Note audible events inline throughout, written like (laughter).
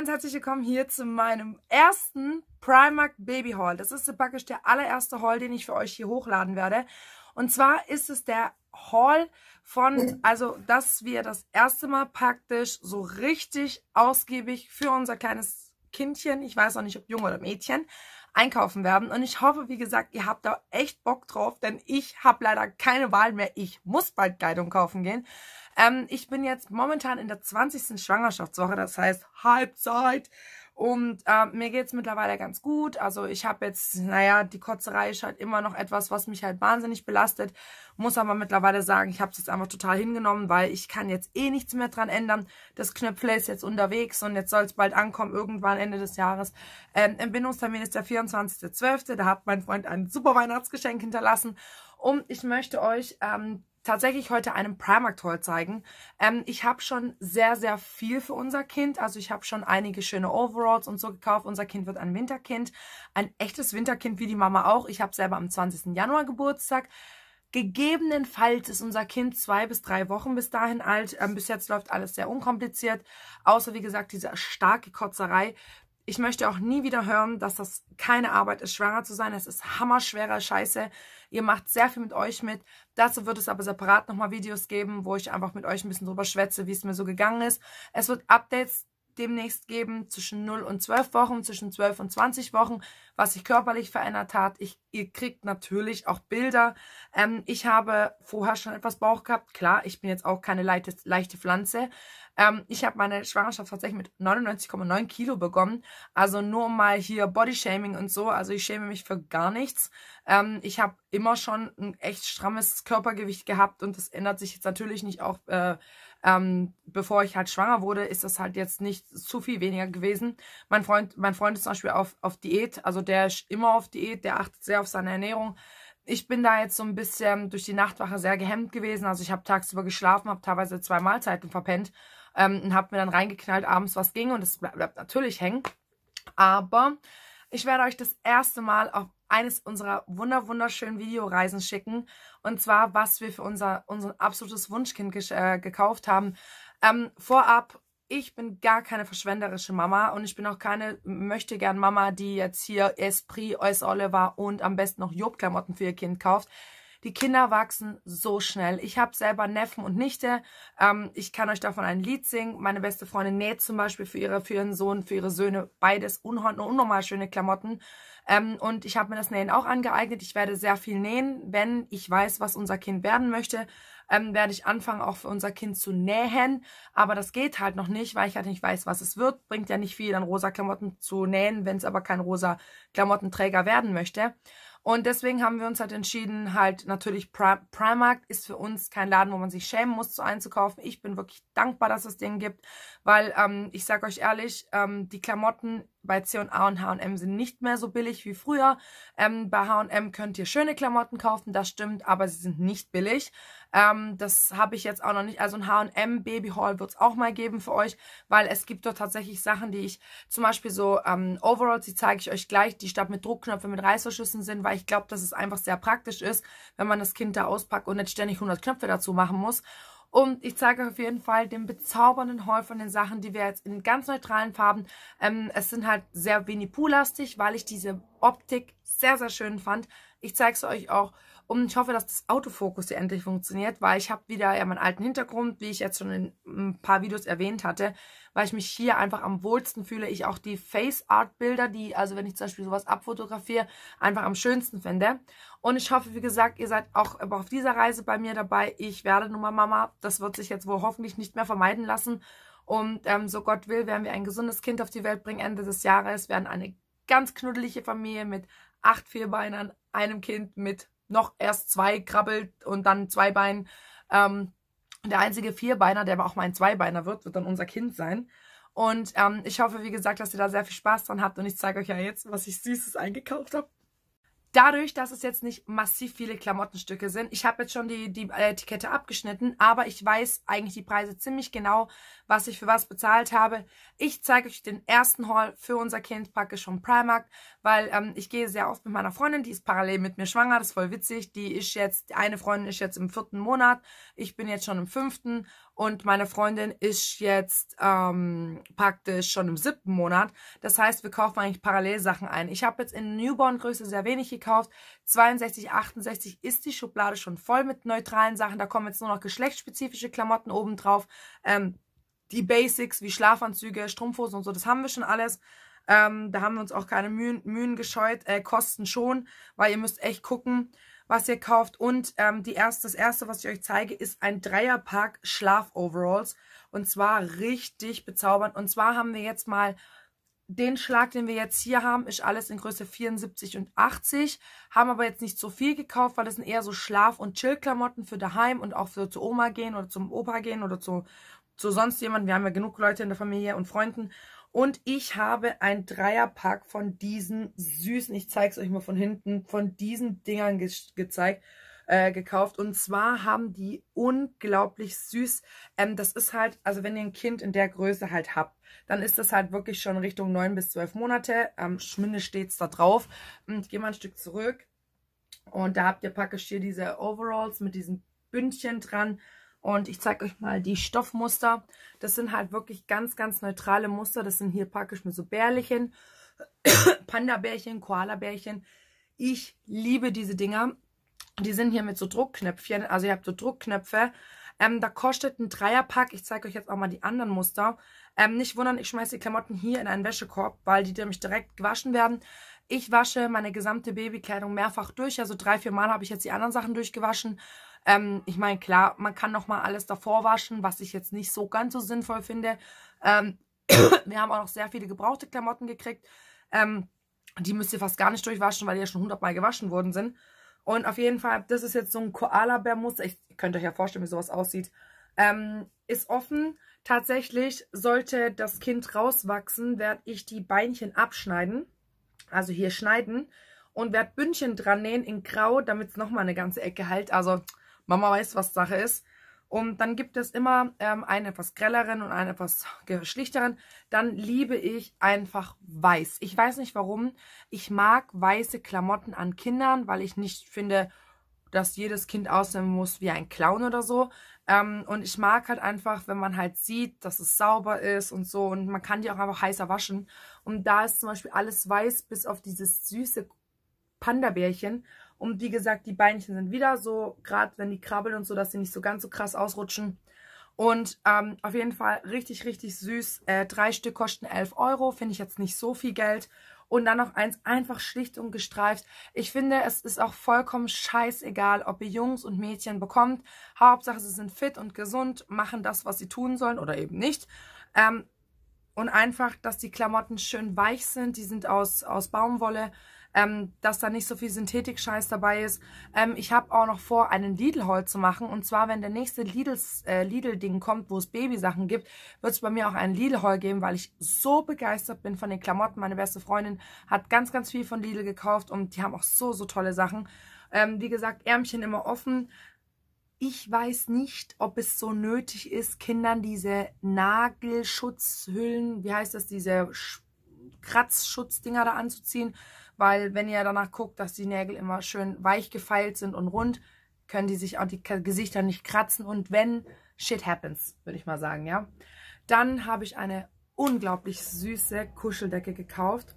ganz herzlich willkommen hier zu meinem ersten Primark Baby Haul. Das ist praktisch der allererste Haul, den ich für euch hier hochladen werde. Und zwar ist es der Haul von, also dass wir das erste Mal praktisch so richtig ausgiebig für unser kleines Kindchen, ich weiß auch nicht, ob Junge oder Mädchen, einkaufen werden. Und ich hoffe, wie gesagt, ihr habt da echt Bock drauf, denn ich habe leider keine Wahl mehr. Ich muss bald Kleidung kaufen gehen. Ähm, ich bin jetzt momentan in der 20. Schwangerschaftswoche, das heißt Halbzeit. Und äh, mir geht's mittlerweile ganz gut. Also ich habe jetzt, naja, die Kotzerei ist halt immer noch etwas, was mich halt wahnsinnig belastet. Muss aber mittlerweile sagen, ich habe es jetzt einfach total hingenommen, weil ich kann jetzt eh nichts mehr dran ändern. Das Knöpfle ist jetzt unterwegs und jetzt soll es bald ankommen, irgendwann Ende des Jahres. Ähm, Entbindungstermin ist der 24.12. Da hat mein Freund ein super Weihnachtsgeschenk hinterlassen. Und ich möchte euch ähm, tatsächlich heute einen Primark-Haul zeigen. Ähm, ich habe schon sehr, sehr viel für unser Kind. Also ich habe schon einige schöne Overalls und so gekauft. Unser Kind wird ein Winterkind, ein echtes Winterkind wie die Mama auch. Ich habe selber am 20. Januar Geburtstag. Gegebenenfalls ist unser Kind zwei bis drei Wochen bis dahin alt. Ähm, bis jetzt läuft alles sehr unkompliziert. Außer, wie gesagt, diese starke Kotzerei, ich möchte auch nie wieder hören, dass das keine Arbeit ist, schwanger zu sein. Es ist hammerschwerer Scheiße. Ihr macht sehr viel mit euch mit. Dazu wird es aber separat nochmal Videos geben, wo ich einfach mit euch ein bisschen drüber schwätze, wie es mir so gegangen ist. Es wird Updates demnächst geben, zwischen 0 und 12 Wochen, zwischen 12 und 20 Wochen, was sich körperlich verändert hat. Ich, ihr kriegt natürlich auch Bilder. Ähm, ich habe vorher schon etwas Bauch gehabt. Klar, ich bin jetzt auch keine leite, leichte Pflanze. Ähm, ich habe meine Schwangerschaft tatsächlich mit 99,9 Kilo begonnen. Also nur mal hier Bodyshaming und so. Also ich schäme mich für gar nichts. Ähm, ich habe immer schon ein echt strammes Körpergewicht gehabt und das ändert sich jetzt natürlich nicht auch äh, ähm, bevor ich halt schwanger wurde, ist das halt jetzt nicht zu viel weniger gewesen. Mein Freund, mein Freund ist zum Beispiel auf, auf Diät, also der ist immer auf Diät, der achtet sehr auf seine Ernährung. Ich bin da jetzt so ein bisschen durch die Nachtwache sehr gehemmt gewesen. Also ich habe tagsüber geschlafen, habe teilweise zwei Mahlzeiten verpennt ähm, und habe mir dann reingeknallt abends, was ging. Und es bleibt natürlich hängen. Aber ich werde euch das erste Mal auf eines unserer wunder wunderschönen Videoreisen schicken. Und zwar, was wir für unser, unser absolutes Wunschkind äh, gekauft haben. Ähm, vorab, ich bin gar keine verschwenderische Mama und ich bin auch keine möchte gern Mama, die jetzt hier Esprit, Eus Oliver und am besten noch Jobklamotten für ihr Kind kauft. Die Kinder wachsen so schnell. Ich habe selber Neffen und Nichte. Ähm, ich kann euch davon ein Lied singen. Meine beste Freundin näht zum Beispiel für, ihre, für ihren Sohn, für ihre Söhne beides unnormal schöne Klamotten. Ähm, und ich habe mir das Nähen auch angeeignet. Ich werde sehr viel nähen. Wenn ich weiß, was unser Kind werden möchte, ähm, werde ich anfangen, auch für unser Kind zu nähen. Aber das geht halt noch nicht, weil ich halt nicht weiß, was es wird. Bringt ja nicht viel, dann rosa Klamotten zu nähen, wenn es aber kein rosa Klamottenträger werden möchte. Und deswegen haben wir uns halt entschieden, halt natürlich Primark ist für uns kein Laden, wo man sich schämen muss, so einzukaufen. Ich bin wirklich dankbar, dass es den gibt, weil ähm, ich sage euch ehrlich, ähm, die Klamotten bei C&A und H&M sind nicht mehr so billig wie früher. Ähm, bei H&M könnt ihr schöne Klamotten kaufen, das stimmt, aber sie sind nicht billig. Ähm, das habe ich jetzt auch noch nicht. Also ein H&M Baby Haul wird es auch mal geben für euch, weil es gibt dort tatsächlich Sachen, die ich zum Beispiel so ähm, Overalls, die zeige ich euch gleich, die statt mit Druckknöpfen mit Reißverschlüssen sind, weil ich glaube, dass es einfach sehr praktisch ist, wenn man das Kind da auspackt und nicht ständig 100 Knöpfe dazu machen muss. Und ich zeige euch auf jeden Fall den bezaubernden Haul von den Sachen, die wir jetzt in ganz neutralen Farben, ähm, es sind halt sehr Winnie-Pooh-lastig, weil ich diese Optik sehr, sehr schön fand. Ich zeige es euch auch und ich hoffe, dass das Autofokus hier endlich funktioniert, weil ich habe wieder ja meinen alten Hintergrund, wie ich jetzt schon in ein paar Videos erwähnt hatte, weil ich mich hier einfach am wohlsten fühle. Ich auch die Face-Art-Bilder, die, also wenn ich zum Beispiel sowas abfotografiere, einfach am schönsten finde. Und ich hoffe, wie gesagt, ihr seid auch auf dieser Reise bei mir dabei. Ich werde nun mal Mama. Das wird sich jetzt wohl hoffentlich nicht mehr vermeiden lassen. Und ähm, so Gott will, werden wir ein gesundes Kind auf die Welt bringen Ende des Jahres, Wir werden eine ganz knuddelige Familie mit acht Vierbeinern, einem Kind mit noch erst zwei krabbelt und dann zwei Beinen. Ähm, der einzige Vierbeiner, der aber auch mal ein Zweibeiner wird, wird dann unser Kind sein. Und ähm, ich hoffe, wie gesagt, dass ihr da sehr viel Spaß dran habt und ich zeige euch ja jetzt, was ich Süßes eingekauft habe. Dadurch, dass es jetzt nicht massiv viele Klamottenstücke sind, ich habe jetzt schon die, die Etikette abgeschnitten, aber ich weiß eigentlich die Preise ziemlich genau, was ich für was bezahlt habe. Ich zeige euch den ersten Haul für unser Kind praktisch vom Primark, weil ähm, ich gehe sehr oft mit meiner Freundin, die ist parallel mit mir schwanger, das ist voll witzig. Die ist jetzt, eine Freundin ist jetzt im vierten Monat, ich bin jetzt schon im fünften und meine Freundin ist jetzt ähm, praktisch schon im siebten Monat. Das heißt, wir kaufen eigentlich parallel Sachen ein. Ich habe jetzt in Newborn-Größe sehr wenig gekauft. 62, 68 ist die Schublade schon voll mit neutralen Sachen. Da kommen jetzt nur noch geschlechtsspezifische Klamotten oben drauf. Ähm, die Basics wie Schlafanzüge, Strumpfhosen und so, das haben wir schon alles. Ähm, da haben wir uns auch keine Mühen, Mühen gescheut. Äh, Kosten schon, weil ihr müsst echt gucken, was ihr kauft. Und ähm, die erste, das erste, was ich euch zeige, ist ein Dreierpack Schlafoveralls. Und zwar richtig bezaubernd. Und zwar haben wir jetzt mal den Schlag, den wir jetzt hier haben, ist alles in Größe 74 und 80. Haben aber jetzt nicht so viel gekauft, weil das sind eher so Schlaf- und Chillklamotten für daheim und auch für zur Oma gehen oder zum Opa gehen oder zu, zu sonst jemandem. Wir haben ja genug Leute in der Familie und Freunden. Und ich habe ein Dreierpack von diesen süßen, ich zeige es euch mal von hinten, von diesen Dingern ge gezeigt, äh, gekauft. Und zwar haben die unglaublich süß. Ähm, das ist halt, also wenn ihr ein Kind in der Größe halt habt, dann ist das halt wirklich schon Richtung 9 bis 12 Monate. Ähm, Schminde steht es da drauf. Und ich gehe mal ein Stück zurück. Und da habt ihr praktisch hier diese Overalls mit diesen Bündchen dran. Und ich zeige euch mal die Stoffmuster. Das sind halt wirklich ganz, ganz neutrale Muster. Das sind hier praktisch mit so Bärlchen, (coughs) Panda-Bärchen, Koala-Bärchen. Ich liebe diese Dinger. Die sind hier mit so Druckknöpfchen. Also ihr habt so Druckknöpfe. Ähm, da kostet ein Dreierpack. Ich zeige euch jetzt auch mal die anderen Muster. Ähm, nicht wundern, ich schmeiße die Klamotten hier in einen Wäschekorb, weil die nämlich direkt gewaschen werden. Ich wasche meine gesamte Babykleidung mehrfach durch. Also drei, vier Mal habe ich jetzt die anderen Sachen durchgewaschen. Ähm, ich meine, klar, man kann nochmal alles davor waschen, was ich jetzt nicht so ganz so sinnvoll finde. Ähm, (coughs) wir haben auch noch sehr viele gebrauchte Klamotten gekriegt. Ähm, die müsst ihr fast gar nicht durchwaschen, weil die ja schon hundertmal gewaschen worden sind. Und auf jeden Fall, das ist jetzt so ein Koala-Bär-Muster. Ich könnt euch ja vorstellen, wie sowas aussieht. Ähm, ist offen. Tatsächlich sollte das Kind rauswachsen, werde ich die Beinchen abschneiden. Also hier schneiden. Und werde Bündchen dran nähen in Grau, damit es nochmal eine ganze Ecke hält. Also Mama weiß, was Sache ist. Und dann gibt es immer ähm, einen etwas grelleren und einen etwas schlichteren. Dann liebe ich einfach weiß. Ich weiß nicht warum. Ich mag weiße Klamotten an Kindern, weil ich nicht finde, dass jedes Kind aussehen muss wie ein Clown oder so. Ähm, und ich mag halt einfach, wenn man halt sieht, dass es sauber ist und so. Und man kann die auch einfach heißer waschen. Und da ist zum Beispiel alles weiß, bis auf dieses süße Panda-Bärchen. Und wie gesagt, die Beinchen sind wieder so, gerade wenn die krabbeln und so, dass sie nicht so ganz so krass ausrutschen. Und ähm, auf jeden Fall richtig, richtig süß. Äh, drei Stück kosten 11 Euro, finde ich jetzt nicht so viel Geld. Und dann noch eins einfach schlicht und gestreift. Ich finde, es ist auch vollkommen scheißegal, ob ihr Jungs und Mädchen bekommt. Hauptsache, sie sind fit und gesund, machen das, was sie tun sollen oder eben nicht. Ähm, und einfach, dass die Klamotten schön weich sind. Die sind aus, aus Baumwolle ähm, dass da nicht so viel Synthetik-Scheiß dabei ist. Ähm, ich habe auch noch vor, einen Lidl heute zu machen. Und zwar, wenn der nächste äh, Lidl-Ding äh, Lidl kommt, wo es Babysachen gibt, wird es bei mir auch einen Lidl-Haul geben, weil ich so begeistert bin von den Klamotten. Meine beste Freundin hat ganz, ganz viel von Lidl gekauft und die haben auch so, so tolle Sachen. Ähm, wie gesagt, Ärmchen immer offen. Ich weiß nicht, ob es so nötig ist, Kindern diese Nagelschutzhüllen, wie heißt das, diese Sch Kratzschutzdinger da anzuziehen, weil wenn ihr danach guckt, dass die Nägel immer schön weich gefeilt sind und rund, können die sich auch die Gesichter nicht kratzen und wenn, shit happens, würde ich mal sagen, ja. Dann habe ich eine unglaublich süße Kuscheldecke gekauft,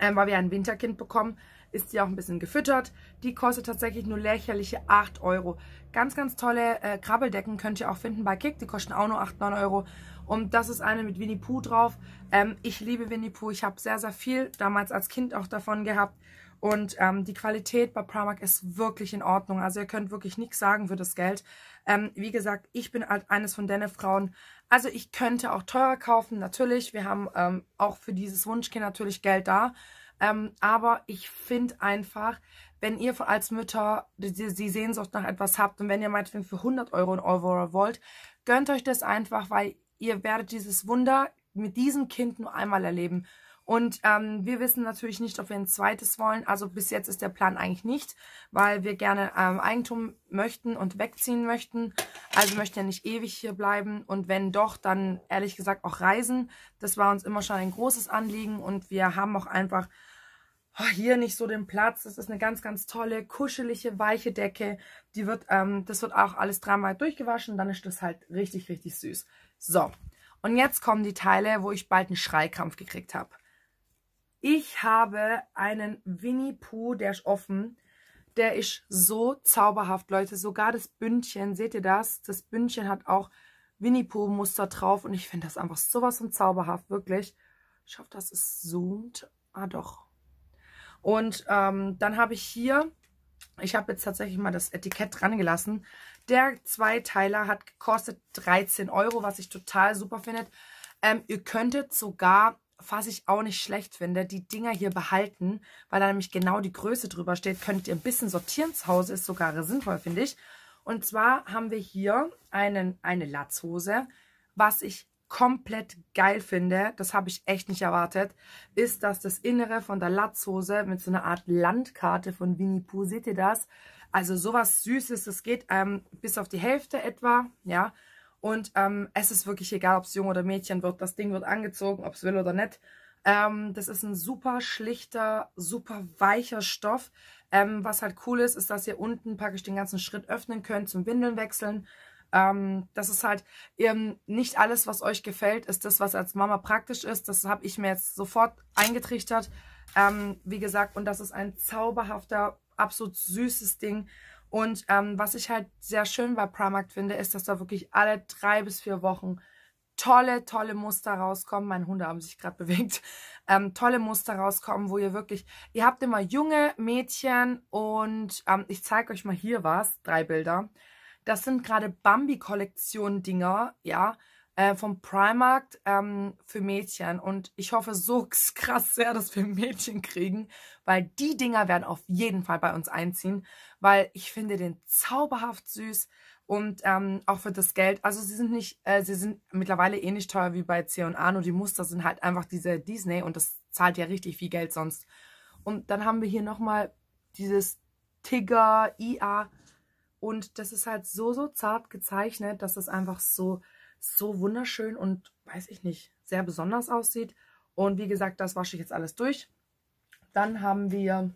ähm, weil wir ein Winterkind bekommen, ist die auch ein bisschen gefüttert. Die kostet tatsächlich nur lächerliche 8 Euro. Ganz, ganz tolle äh, Krabbeldecken könnt ihr auch finden bei Kick, die kosten auch nur 8, 9 Euro. Und das ist eine mit Winnie Pooh drauf. Ähm, ich liebe Winnie Pooh. Ich habe sehr, sehr viel damals als Kind auch davon gehabt. Und ähm, die Qualität bei Primark ist wirklich in Ordnung. Also ihr könnt wirklich nichts sagen für das Geld. Ähm, wie gesagt, ich bin halt eines von den Frauen. Also ich könnte auch teurer kaufen, natürlich. Wir haben ähm, auch für dieses Wunschkind natürlich Geld da. Ähm, aber ich finde einfach, wenn ihr als Mütter die, die Sehnsucht nach etwas habt und wenn ihr meinetwegen für 100 Euro ein Euro wollt, gönnt euch das einfach, weil ihr werdet dieses Wunder mit diesem Kind nur einmal erleben. Und ähm, wir wissen natürlich nicht, ob wir ein zweites wollen. Also bis jetzt ist der Plan eigentlich nicht, weil wir gerne ähm, Eigentum möchten und wegziehen möchten. Also möchten ja nicht ewig hier bleiben. Und wenn doch, dann ehrlich gesagt auch reisen. Das war uns immer schon ein großes Anliegen. Und wir haben auch einfach oh, hier nicht so den Platz. Das ist eine ganz, ganz tolle, kuschelige, weiche Decke. Die wird, ähm, das wird auch alles dreimal durchgewaschen. Dann ist das halt richtig, richtig süß. So, und jetzt kommen die Teile, wo ich bald einen Schreikrampf gekriegt habe. Ich habe einen Winnie Pooh, der ist offen. Der ist so zauberhaft, Leute. Sogar das Bündchen, seht ihr das? Das Bündchen hat auch Winnie Pooh Muster drauf und ich finde das einfach sowas von zauberhaft, wirklich. Ich hoffe, dass es zoomt. Ah, doch. Und ähm, dann habe ich hier, ich habe jetzt tatsächlich mal das Etikett dran gelassen. Der Zweiteiler hat gekostet 13 Euro, was ich total super finde. Ähm, ihr könntet sogar, was ich auch nicht schlecht finde, die Dinger hier behalten, weil da nämlich genau die Größe drüber steht. Könntet ihr ein bisschen sortieren zu Hause, ist sogar sinnvoll, finde ich. Und zwar haben wir hier einen, eine Latzhose, was ich komplett geil finde, das habe ich echt nicht erwartet, ist, dass das Innere von der Latzhose mit so einer Art Landkarte von Winnie Pooh, seht ihr das, also sowas Süßes, das geht ähm, bis auf die Hälfte etwa, ja. Und ähm, es ist wirklich egal, ob es jung oder Mädchen wird. Das Ding wird angezogen, ob es will oder nicht. Ähm, das ist ein super schlichter, super weicher Stoff. Ähm, was halt cool ist, ist, dass ihr unten praktisch den ganzen Schritt öffnen könnt zum Windeln wechseln. Ähm, das ist halt ähm, nicht alles, was euch gefällt, ist das, was als Mama praktisch ist. Das habe ich mir jetzt sofort eingetrichtert. Ähm, wie gesagt, und das ist ein zauberhafter, absolut süßes Ding. Und ähm, was ich halt sehr schön bei Primark finde, ist, dass da wirklich alle drei bis vier Wochen tolle, tolle Muster rauskommen. Meine Hunde haben sich gerade (laughs) bewegt. Ähm, tolle Muster rauskommen, wo ihr wirklich, ihr habt immer junge Mädchen und ähm, ich zeige euch mal hier was, drei Bilder. Das sind gerade Bambi-Kollektion-Dinger, ja. Äh, vom Primarkt ähm, für Mädchen. Und ich hoffe so (laughs) krass sehr, dass wir Mädchen kriegen, weil die Dinger werden auf jeden Fall bei uns einziehen, weil ich finde den zauberhaft süß und ähm, auch für das Geld. Also sie sind nicht, äh, sie sind mittlerweile ähnlich eh teuer wie bei C&A, nur die Muster sind halt einfach diese Disney und das zahlt ja richtig viel Geld sonst. Und dann haben wir hier nochmal dieses Tigger IA und das ist halt so, so zart gezeichnet, dass es das einfach so so wunderschön und, weiß ich nicht, sehr besonders aussieht. Und wie gesagt, das wasche ich jetzt alles durch. Dann haben wir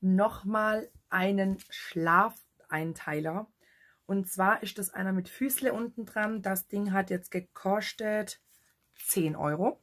nochmal einen Schlafeinteiler. Und zwar ist das einer mit Füßle unten dran. Das Ding hat jetzt gekostet 10 Euro.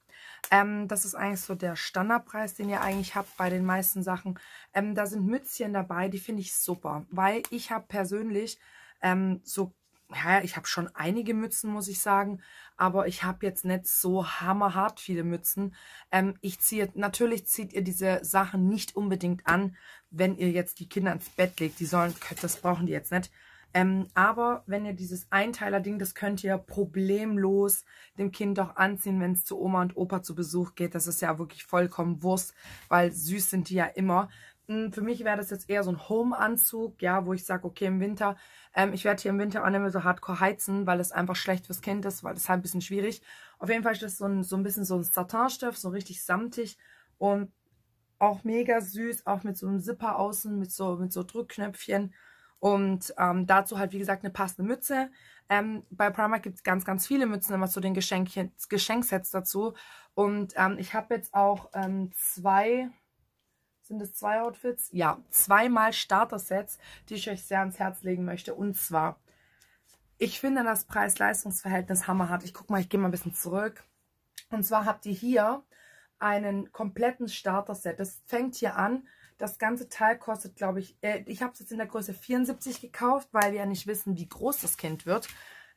Ähm, das ist eigentlich so der Standardpreis, den ihr eigentlich habt bei den meisten Sachen. Ähm, da sind Mützchen dabei, die finde ich super, weil ich habe persönlich ähm, so ja, ich habe schon einige Mützen, muss ich sagen, aber ich habe jetzt nicht so hammerhart viele Mützen. Ähm, ich ziehe, natürlich zieht ihr diese Sachen nicht unbedingt an, wenn ihr jetzt die Kinder ins Bett legt. Die sollen, das brauchen die jetzt nicht. Ähm, aber wenn ihr dieses Einteiler-Ding, das könnt ihr problemlos dem Kind auch anziehen, wenn es zu Oma und Opa zu Besuch geht. Das ist ja wirklich vollkommen Wurst, weil süß sind die ja immer. Hm, für mich wäre das jetzt eher so ein Home-Anzug, ja, wo ich sage, okay, im Winter, ähm, ich werde hier im Winter auch nicht mehr so hardcore heizen, weil es einfach schlecht fürs Kind ist, weil das halt ein bisschen schwierig. Auf jeden Fall ist das so ein, so ein bisschen so ein Satinstoff, so richtig samtig und auch mega süß, auch mit so einem Zipper außen, mit so, mit so Drückknöpfchen. Und ähm, dazu halt, wie gesagt, eine passende Mütze. Ähm, bei Primark gibt es ganz, ganz viele Mützen immer zu den Geschenksets dazu. Und ähm, ich habe jetzt auch ähm, zwei, sind es zwei Outfits? Ja, zweimal Starter-Sets, die ich euch sehr ans Herz legen möchte. Und zwar, ich finde das Preis-Leistungs-Verhältnis hammerhart. Ich gucke mal, ich gehe mal ein bisschen zurück. Und zwar habt ihr hier einen kompletten Starter-Set. Das fängt hier an. Das ganze Teil kostet, glaube ich, äh, ich habe es jetzt in der Größe 74 gekauft, weil wir ja nicht wissen, wie groß das Kind wird.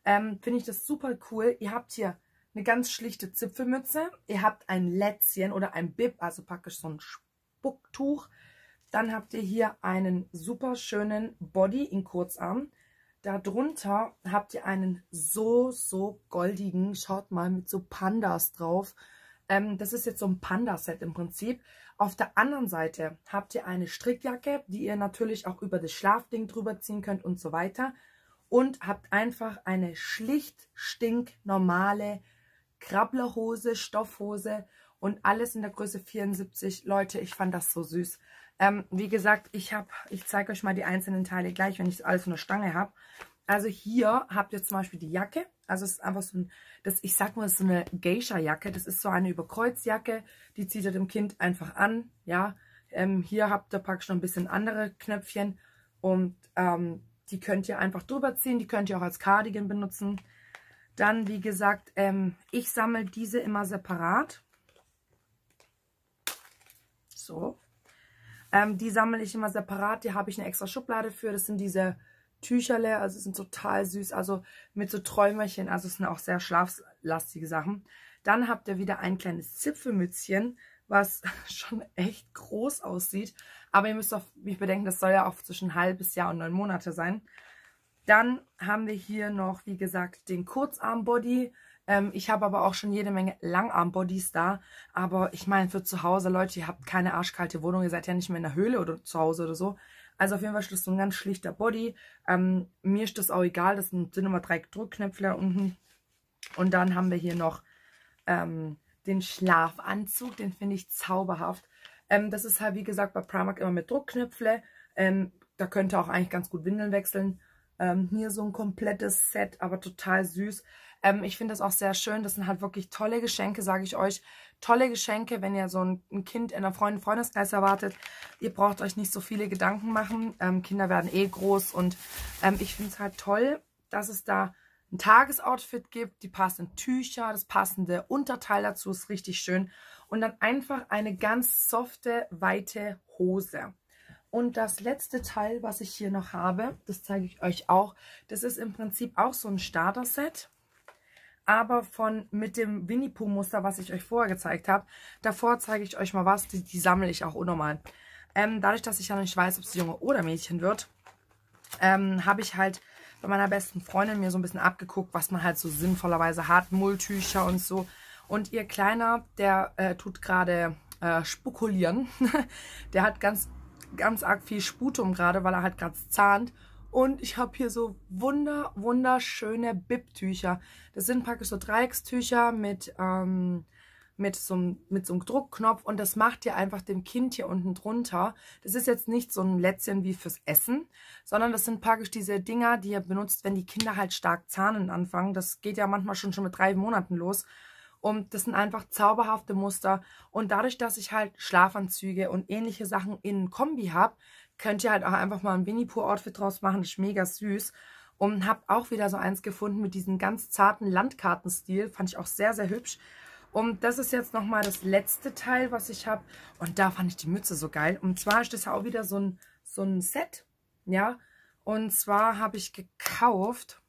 Ähm, finde ich das super cool. Ihr habt hier eine ganz schlichte Zipfelmütze. Ihr habt ein Lätzchen oder ein Bib, also praktisch so ein Bucktuch. Dann habt ihr hier einen super schönen Body in Kurzarm. Darunter habt ihr einen so, so goldigen, schaut mal, mit so Pandas drauf. Ähm, das ist jetzt so ein Panda-Set im Prinzip. Auf der anderen Seite habt ihr eine Strickjacke, die ihr natürlich auch über das Schlafding drüber ziehen könnt und so weiter. Und habt einfach eine schlicht stinknormale Krabblerhose, Stoffhose und alles in der Größe 74. Leute, ich fand das so süß. Ähm, wie gesagt, ich habe, ich zeige euch mal die einzelnen Teile gleich, wenn ich alles in der Stange habe. Also hier habt ihr zum Beispiel die Jacke. Also es ist einfach so ein, das, ich sag mal, so eine Geisha-Jacke. Das ist so eine Überkreuzjacke. Die zieht ihr dem Kind einfach an. Ja, ähm, hier habt ihr praktisch noch ein bisschen andere Knöpfchen. Und ähm, die könnt ihr einfach drüber ziehen. Die könnt ihr auch als Cardigan benutzen. Dann, wie gesagt, ähm, ich sammle diese immer separat. So. Ähm, die sammle ich immer separat. Die habe ich eine extra Schublade für. Das sind diese Tücher leer. Also sind total süß. Also mit so Träumerchen. Also es sind auch sehr schlaflastige Sachen. Dann habt ihr wieder ein kleines Zipfelmützchen, was (laughs) schon echt groß aussieht. Aber ihr müsst auf mich bedenken, das soll ja auch zwischen ein halbes Jahr und neun Monate sein. Dann haben wir hier noch, wie gesagt, den Kurzarm-Body. Ähm, ich habe aber auch schon jede Menge Langarm-Bodies da. Aber ich meine, für zu Hause, Leute, ihr habt keine arschkalte Wohnung. Ihr seid ja nicht mehr in der Höhle oder zu Hause oder so. Also auf jeden Fall ist das so ein ganz schlichter Body. Ähm, mir ist das auch egal. Das sind, sind immer drei Druckknöpfe da unten. Und dann haben wir hier noch ähm, den Schlafanzug. Den finde ich zauberhaft. Ähm, das ist halt, wie gesagt, bei Primark immer mit Druckknöpfe. Ähm, da könnt ihr auch eigentlich ganz gut Windeln wechseln. Ähm, hier so ein komplettes Set, aber total süß. Ähm, ich finde das auch sehr schön. Das sind halt wirklich tolle Geschenke, sage ich euch. Tolle Geschenke, wenn ihr so ein, ein Kind in einer Freundin, Freundeskreis erwartet. Ihr braucht euch nicht so viele Gedanken machen. Ähm, Kinder werden eh groß und ähm, ich finde es halt toll, dass es da ein Tagesoutfit gibt, die passenden Tücher, das passende Unterteil dazu ist richtig schön. Und dann einfach eine ganz softe, weite Hose. Und das letzte Teil, was ich hier noch habe, das zeige ich euch auch. Das ist im Prinzip auch so ein Starter-Set aber von mit dem Winnie Pooh Muster, was ich euch vorher gezeigt habe. Davor zeige ich euch mal was, die, die sammle ich auch unnormal. Ähm, dadurch, dass ich ja nicht weiß, ob es Junge oder Mädchen wird, ähm, habe ich halt bei meiner besten Freundin mir so ein bisschen abgeguckt, was man halt so sinnvollerweise hat, Mulltücher und so. Und ihr Kleiner, der äh, tut gerade äh, spekulieren. (laughs) der hat ganz ganz arg viel Sputum gerade, weil er halt gerade zahnt. Und ich habe hier so wunder, wunderschöne Bib-Tücher. Das sind praktisch so Dreieckstücher mit, ähm, mit, so einem, mit so einem Druckknopf. Und das macht ihr einfach dem Kind hier unten drunter. Das ist jetzt nicht so ein Lätzchen wie fürs Essen, sondern das sind praktisch diese Dinger, die ihr benutzt, wenn die Kinder halt stark zahnen anfangen. Das geht ja manchmal schon, schon mit drei Monaten los. Und das sind einfach zauberhafte Muster. Und dadurch, dass ich halt Schlafanzüge und ähnliche Sachen in Kombi habe, könnt ihr halt auch einfach mal ein Winnie-Pooh-Outfit draus machen. Das ist mega süß. Und habe auch wieder so eins gefunden mit diesem ganz zarten Landkartenstil. Fand ich auch sehr, sehr hübsch. Und das ist jetzt nochmal das letzte Teil, was ich habe. Und da fand ich die Mütze so geil. Und zwar ist das ja auch wieder so ein, so ein Set. Ja. Und zwar habe ich gekauft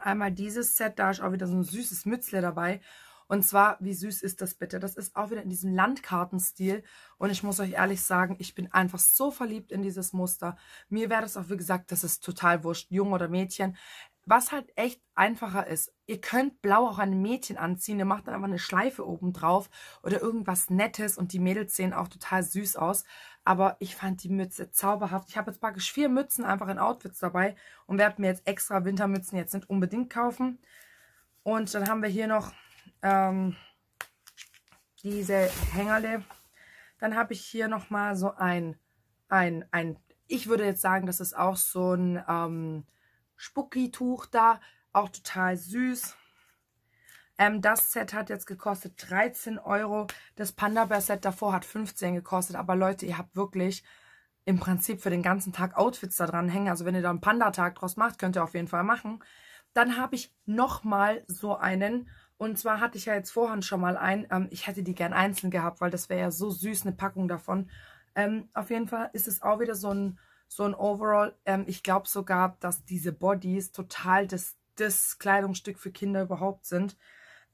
einmal dieses Set. Da ist auch wieder so ein süßes Mützle dabei. Und zwar, wie süß ist das bitte? Das ist auch wieder in diesem Landkartenstil. Und ich muss euch ehrlich sagen, ich bin einfach so verliebt in dieses Muster. Mir wäre das auch, wie gesagt, das ist total wurscht, jung oder Mädchen. Was halt echt einfacher ist, ihr könnt blau auch ein Mädchen anziehen, ihr macht dann einfach eine Schleife oben drauf oder irgendwas Nettes und die Mädels sehen auch total süß aus. Aber ich fand die Mütze zauberhaft. Ich habe jetzt praktisch vier Mützen einfach in Outfits dabei und werde mir jetzt extra Wintermützen jetzt nicht unbedingt kaufen. Und dann haben wir hier noch ähm, diese Hängerle. Dann habe ich hier nochmal so ein, ein, ein, ich würde jetzt sagen, das ist auch so ein ähm, Spucki-Tuch da, auch total süß. Ähm, das Set hat jetzt gekostet 13 Euro. Das Panda Bear Set davor hat 15 gekostet. Aber Leute, ihr habt wirklich im Prinzip für den ganzen Tag Outfits da dran hängen. Also wenn ihr da einen Panda-Tag draus macht, könnt ihr auf jeden Fall machen. Dann habe ich nochmal so einen und zwar hatte ich ja jetzt vorhin schon mal einen. Ähm, ich hätte die gern einzeln gehabt, weil das wäre ja so süß, eine Packung davon. Ähm, auf jeden Fall ist es auch wieder so ein, so ein Overall. Ähm, ich glaube sogar, dass diese Bodies total das, das Kleidungsstück für Kinder überhaupt sind.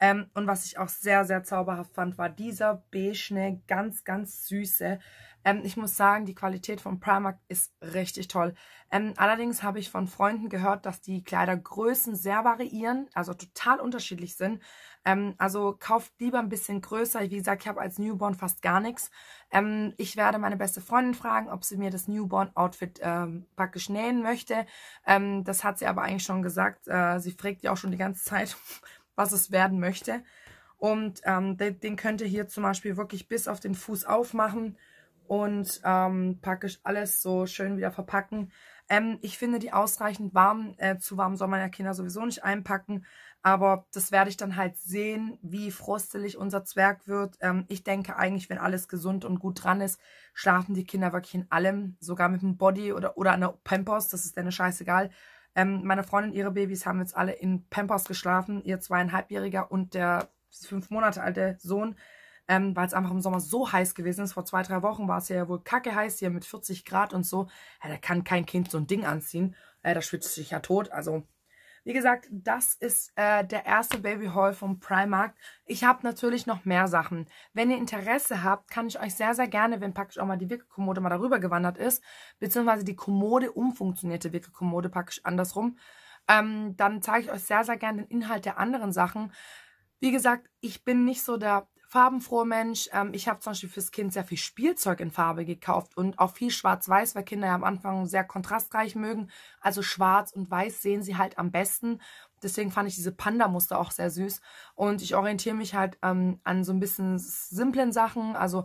Ähm, und was ich auch sehr, sehr zauberhaft fand, war dieser beige, ganz, ganz süße. Ähm, ich muss sagen, die Qualität von Primark ist richtig toll. Ähm, allerdings habe ich von Freunden gehört, dass die Kleidergrößen sehr variieren, also total unterschiedlich sind. Ähm, also kauft lieber ein bisschen größer. Wie gesagt, ich habe als Newborn fast gar nichts. Ähm, ich werde meine beste Freundin fragen, ob sie mir das Newborn-Outfit ähm, praktisch nähen möchte. das hat sie aber eigentlich schon gesagt. Äh, sie fragt ja auch schon die ganze Zeit, was es werden möchte. Und ähm, den, den könnt ihr hier zum Beispiel wirklich bis auf den Fuß aufmachen und ähm, praktisch alles so schön wieder verpacken. Ähm, ich finde die ausreichend warm. Äh, zu warm soll man ja Kinder sowieso nicht einpacken. Aber das werde ich dann halt sehen, wie frostelig unser Zwerg wird. Ähm, ich denke eigentlich, wenn alles gesund und gut dran ist, schlafen die Kinder wirklich in allem. Sogar mit dem Body oder, oder an der Pampers, das ist denen scheißegal. Ähm, meine Freundin, ihre Babys haben jetzt alle in Pampers geschlafen. Ihr zweieinhalbjähriger und der fünf Monate alte Sohn, ähm, weil es einfach im Sommer so heiß gewesen ist. Vor zwei, drei Wochen war es ja wohl kacke heiß hier mit 40 Grad und so. Ja, da kann kein Kind so ein Ding anziehen. Ja, da schwitzt sich ja tot. Also wie gesagt, das ist äh, der erste Baby Haul vom Primark. Ich habe natürlich noch mehr Sachen. Wenn ihr Interesse habt, kann ich euch sehr, sehr gerne, wenn praktisch auch mal die Wickelkommode mal darüber gewandert ist, beziehungsweise die Kommode umfunktionierte Wickelkommode praktisch andersrum, ähm, dann zeige ich euch sehr, sehr gerne den Inhalt der anderen Sachen. Wie gesagt, ich bin nicht so der farbenfroher Mensch. Ähm, ich habe zum Beispiel fürs Kind sehr viel Spielzeug in Farbe gekauft und auch viel schwarz-weiß, weil Kinder ja am Anfang sehr kontrastreich mögen. Also schwarz und weiß sehen sie halt am besten. Deswegen fand ich diese Panda-Muster auch sehr süß. Und ich orientiere mich halt ähm, an so ein bisschen simplen Sachen. Also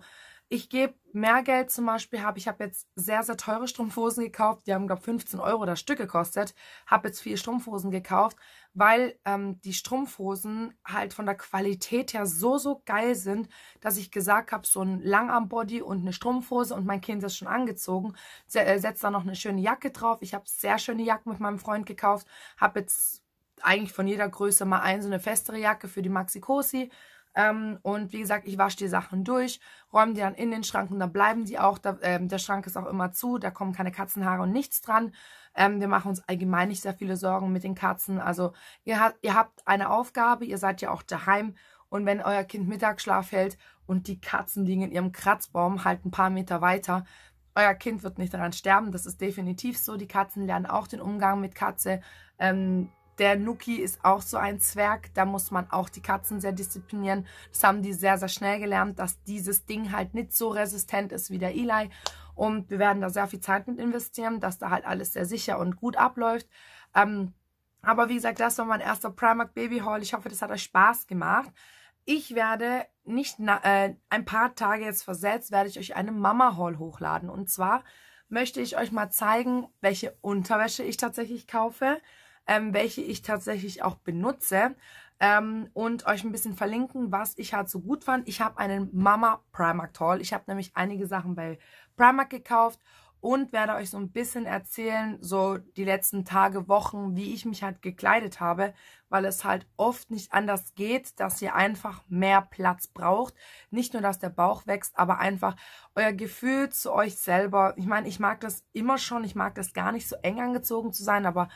ich gebe mehr Geld zum Beispiel, Hab, ich habe jetzt sehr, sehr teure Strumpfhosen gekauft. Die haben, glaube ich, 15 Euro das Stück gekostet. Habe jetzt vier Strumpfhosen gekauft weil ähm, die Strumpfhosen halt von der Qualität her so, so geil sind, dass ich gesagt habe, so ein Langarmbody und eine Strumpfhose und mein Kind ist schon angezogen, äh, setzt da noch eine schöne Jacke drauf. Ich habe sehr schöne Jacken mit meinem Freund gekauft, habe jetzt eigentlich von jeder Größe mal ein, so eine festere Jacke für die Maxi Cosi. Ähm, und wie gesagt, ich wasche die Sachen durch, räume die dann in den Schrank und dann bleiben die auch. Da, ähm, der Schrank ist auch immer zu, da kommen keine Katzenhaare und nichts dran. Ähm, wir machen uns allgemein nicht sehr viele Sorgen mit den Katzen. Also ihr, hat, ihr habt eine Aufgabe, ihr seid ja auch daheim. Und wenn euer Kind Mittagsschlaf hält und die Katzen liegen in ihrem Kratzbaum halt ein paar Meter weiter, euer Kind wird nicht daran sterben. Das ist definitiv so. Die Katzen lernen auch den Umgang mit Katze. Ähm, der Nuki ist auch so ein Zwerg, da muss man auch die Katzen sehr disziplinieren. Das haben die sehr, sehr schnell gelernt, dass dieses Ding halt nicht so resistent ist wie der Eli. Und wir werden da sehr viel Zeit mit investieren, dass da halt alles sehr sicher und gut abläuft. Ähm, aber wie gesagt, das war mein erster Primark Baby Haul. Ich hoffe, das hat euch Spaß gemacht. Ich werde nicht äh, ein paar Tage jetzt versetzt, werde ich euch eine Mama Haul hochladen. Und zwar möchte ich euch mal zeigen, welche Unterwäsche ich tatsächlich kaufe, ähm, welche ich tatsächlich auch benutze ähm, und euch ein bisschen verlinken, was ich halt so gut fand. Ich habe einen Mama Primark Haul. Ich habe nämlich einige Sachen bei Primark gekauft und werde euch so ein bisschen erzählen, so die letzten Tage, Wochen, wie ich mich halt gekleidet habe, weil es halt oft nicht anders geht, dass ihr einfach mehr Platz braucht. Nicht nur, dass der Bauch wächst, aber einfach euer Gefühl zu euch selber. Ich meine, ich mag das immer schon, ich mag das gar nicht so eng angezogen zu sein, aber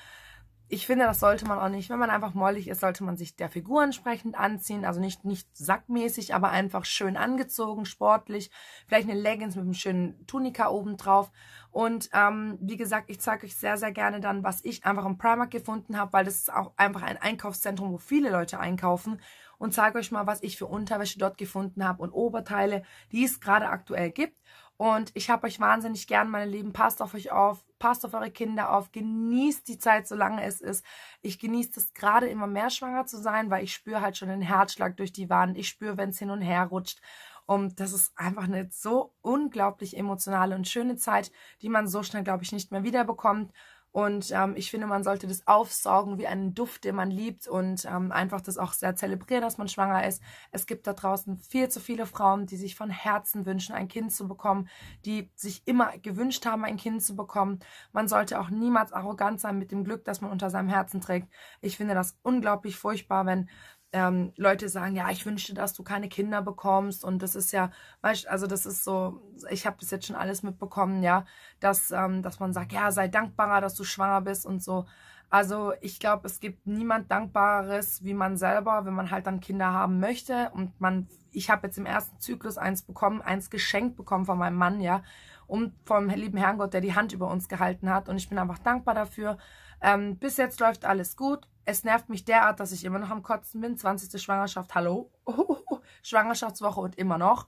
ich finde, das sollte man auch nicht. Wenn man einfach mollig ist, sollte man sich der Figur entsprechend anziehen. Also nicht, nicht sackmäßig, aber einfach schön angezogen, sportlich. Vielleicht eine Leggings mit einem schönen Tunika oben drauf. Und ähm, wie gesagt, ich zeige euch sehr, sehr gerne dann, was ich einfach im Primark gefunden habe, weil das ist auch einfach ein Einkaufszentrum, wo viele Leute einkaufen. Und zeige euch mal, was ich für Unterwäsche dort gefunden habe und Oberteile, die es gerade aktuell gibt. Und ich habe euch wahnsinnig gern, meine Lieben. Passt auf euch auf, passt auf eure Kinder auf, genießt die Zeit, solange es ist. Ich genieße es gerade immer mehr, schwanger zu sein, weil ich spüre halt schon den Herzschlag durch die Wand. Ich spüre, wenn es hin und her rutscht. Und das ist einfach eine so unglaublich emotionale und schöne Zeit, die man so schnell, glaube ich, nicht mehr wiederbekommt. Und ähm, ich finde, man sollte das aufsaugen wie einen Duft, den man liebt und ähm, einfach das auch sehr zelebrieren, dass man schwanger ist. Es gibt da draußen viel zu viele Frauen, die sich von Herzen wünschen, ein Kind zu bekommen, die sich immer gewünscht haben, ein Kind zu bekommen. Man sollte auch niemals arrogant sein mit dem Glück, das man unter seinem Herzen trägt. Ich finde das unglaublich furchtbar, wenn ähm, Leute sagen, ja, ich wünschte, dass du keine Kinder bekommst und das ist ja, weißt, also das ist so, ich habe das jetzt schon alles mitbekommen, ja, dass, ähm, dass man sagt, ja, sei dankbarer, dass du schwanger bist und so. Also ich glaube, es gibt niemand Dankbareres wie man selber, wenn man halt dann Kinder haben möchte. Und man, ich habe jetzt im ersten Zyklus eins bekommen, eins geschenkt bekommen von meinem Mann, ja und vom lieben Herrngott, der die Hand über uns gehalten hat. Und ich bin einfach dankbar dafür. Ähm, bis jetzt läuft alles gut. Es nervt mich derart, dass ich immer noch am Kotzen bin. 20. Schwangerschaft, hallo. (laughs) Schwangerschaftswoche und immer noch.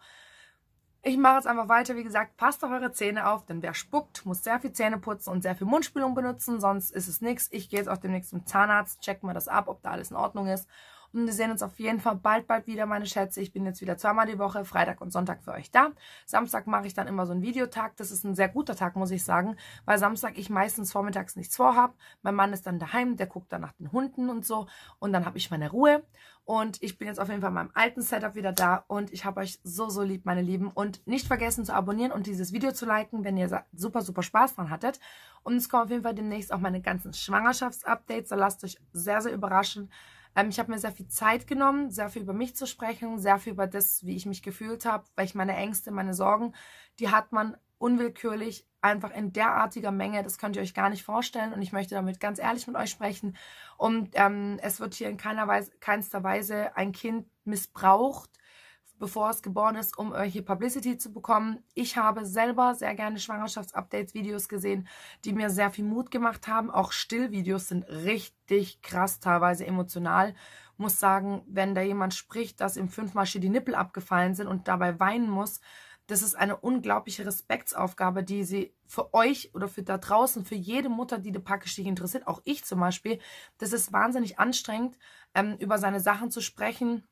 Ich mache jetzt einfach weiter. Wie gesagt, passt auf eure Zähne auf, denn wer spuckt, muss sehr viel Zähne putzen und sehr viel Mundspülung benutzen, sonst ist es nichts. Ich gehe jetzt auch demnächst zum Zahnarzt, check mal das ab, ob da alles in Ordnung ist. Und wir sehen uns auf jeden Fall bald, bald wieder, meine Schätze. Ich bin jetzt wieder zweimal die Woche, Freitag und Sonntag für euch da. Samstag mache ich dann immer so einen Videotag. Das ist ein sehr guter Tag, muss ich sagen, weil Samstag ich meistens vormittags nichts vorhab. Mein Mann ist dann daheim, der guckt dann nach den Hunden und so. Und dann habe ich meine Ruhe. Und ich bin jetzt auf jeden Fall in meinem alten Setup wieder da. Und ich habe euch so, so lieb, meine Lieben. Und nicht vergessen zu abonnieren und dieses Video zu liken, wenn ihr super, super Spaß dran hattet. Und es kommen auf jeden Fall demnächst auch meine ganzen Schwangerschaftsupdates. Da lasst euch sehr, sehr überraschen. Ähm, ich habe mir sehr viel Zeit genommen, sehr viel über mich zu sprechen, sehr viel über das, wie ich mich gefühlt habe, ich meine Ängste, meine Sorgen, die hat man unwillkürlich einfach in derartiger Menge, das könnt ihr euch gar nicht vorstellen und ich möchte damit ganz ehrlich mit euch sprechen und ähm, es wird hier in keiner Weise, keinster Weise ein Kind missbraucht bevor es geboren ist, um euch äh, hier Publicity zu bekommen. Ich habe selber sehr gerne Schwangerschaftsupdates-Videos gesehen, die mir sehr viel Mut gemacht haben. Auch Stillvideos sind richtig krass, teilweise emotional. Muss sagen, wenn da jemand spricht, dass ihm fünfmal die Nippel abgefallen sind und dabei weinen muss, das ist eine unglaubliche Respektsaufgabe, die sie für euch oder für da draußen, für jede Mutter, die die Packestiege interessiert, auch ich zum Beispiel, das ist wahnsinnig anstrengend, ähm, über seine Sachen zu sprechen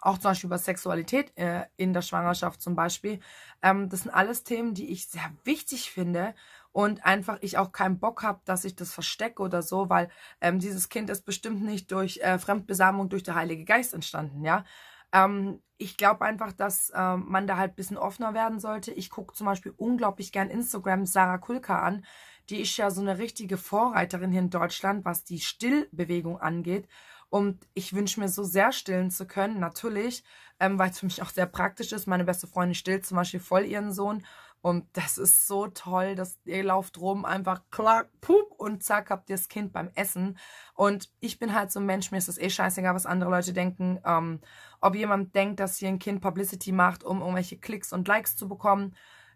auch zum Beispiel über Sexualität äh, in der Schwangerschaft zum Beispiel. Ähm, das sind alles Themen, die ich sehr wichtig finde und einfach ich auch keinen Bock habe, dass ich das verstecke oder so, weil ähm, dieses Kind ist bestimmt nicht durch äh, Fremdbesamung durch der Heilige Geist entstanden, ja. Ähm, ich glaube einfach, dass ähm, man da halt ein bisschen offener werden sollte. Ich gucke zum Beispiel unglaublich gern Instagram Sarah Kulka an. Die ist ja so eine richtige Vorreiterin hier in Deutschland, was die Stillbewegung angeht. Und ich wünsche mir so sehr stillen zu können, natürlich, ähm, weil es für mich auch sehr praktisch ist. Meine beste Freundin stillt zum Beispiel voll ihren Sohn. Und das ist so toll, dass ihr lauft rum, einfach klack, pup und zack habt ihr das Kind beim Essen. Und ich bin halt so ein Mensch, mir ist das eh scheißegal, was andere Leute denken. Ähm, ob jemand denkt, dass hier ein Kind Publicity macht, um irgendwelche Klicks und Likes zu bekommen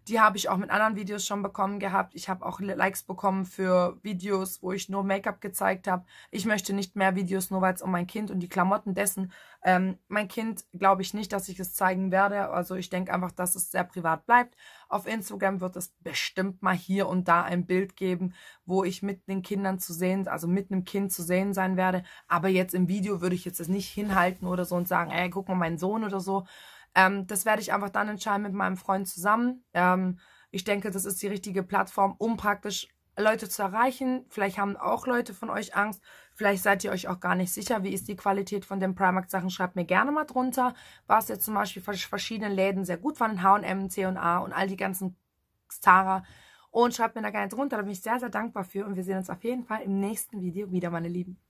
die habe ich auch mit anderen Videos schon bekommen gehabt. Ich habe auch Likes bekommen für Videos, wo ich nur Make-up gezeigt habe. Ich möchte nicht mehr Videos, nur weil es um mein Kind und die Klamotten dessen. Ähm, mein Kind glaube ich nicht, dass ich es zeigen werde. Also ich denke einfach, dass es sehr privat bleibt. Auf Instagram wird es bestimmt mal hier und da ein Bild geben, wo ich mit den Kindern zu sehen, also mit einem Kind zu sehen sein werde. Aber jetzt im Video würde ich jetzt das nicht hinhalten oder so und sagen, ey, guck mal, mein Sohn oder so, ähm, das werde ich einfach dann entscheiden mit meinem Freund zusammen. Ähm, ich denke, das ist die richtige Plattform, um praktisch Leute zu erreichen. Vielleicht haben auch Leute von euch Angst. Vielleicht seid ihr euch auch gar nicht sicher, wie ist die Qualität von den Primark-Sachen. Schreibt mir gerne mal drunter, was jetzt zum Beispiel für verschiedene Läden sehr gut waren. H&M, C&A und all die ganzen Zara. Und schreibt mir da gerne drunter. Da bin ich sehr, sehr dankbar für. Und wir sehen uns auf jeden Fall im nächsten Video wieder, meine Lieben.